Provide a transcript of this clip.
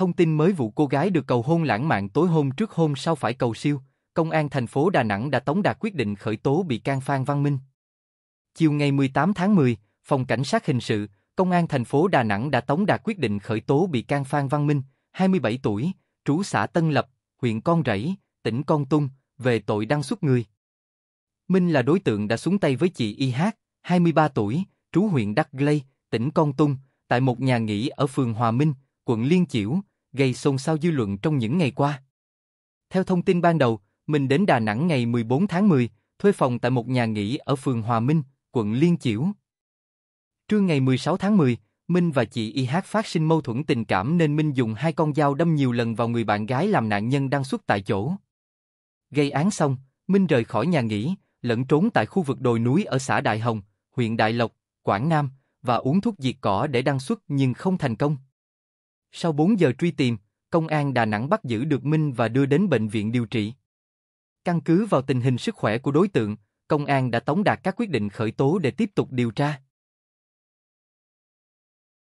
Thông tin mới vụ cô gái được cầu hôn lãng mạn tối hôm trước hôm sau phải cầu siêu, Công an thành phố Đà Nẵng đã tống đạt quyết định khởi tố bị can Phan Văn Minh. Chiều ngày 18 tháng 10, Phòng Cảnh sát Hình sự, Công an thành phố Đà Nẵng đã tống đạt quyết định khởi tố bị can Phan Văn Minh, 27 tuổi, trú xã Tân Lập, huyện Con Rẫy, tỉnh Con Tum, về tội đăng xuất người. Minh là đối tượng đã xuống tay với chị IH, 23 tuổi, trú huyện đắc Lây, tỉnh Con Tum, tại một nhà nghỉ ở phường Hòa Minh, quận Liên Chiểu, gây xôn xao dư luận trong những ngày qua. Theo thông tin ban đầu, mình đến Đà Nẵng ngày 14 tháng 10, thuê phòng tại một nhà nghỉ ở phường Hòa Minh, quận Liên Chiểu. Trưa ngày 16 tháng 10, Minh và chị IH phát sinh mâu thuẫn tình cảm nên Minh dùng hai con dao đâm nhiều lần vào người bạn gái làm nạn nhân đang xuất tại chỗ. Gây án xong, Minh rời khỏi nhà nghỉ, lẫn trốn tại khu vực đồi núi ở xã Đại Hồng, huyện Đại Lộc, Quảng Nam và uống thuốc diệt cỏ để đăng xuất nhưng không thành công. Sau 4 giờ truy tìm, công an Đà Nẵng bắt giữ được Minh và đưa đến bệnh viện điều trị. Căn cứ vào tình hình sức khỏe của đối tượng, công an đã tống đạt các quyết định khởi tố để tiếp tục điều tra.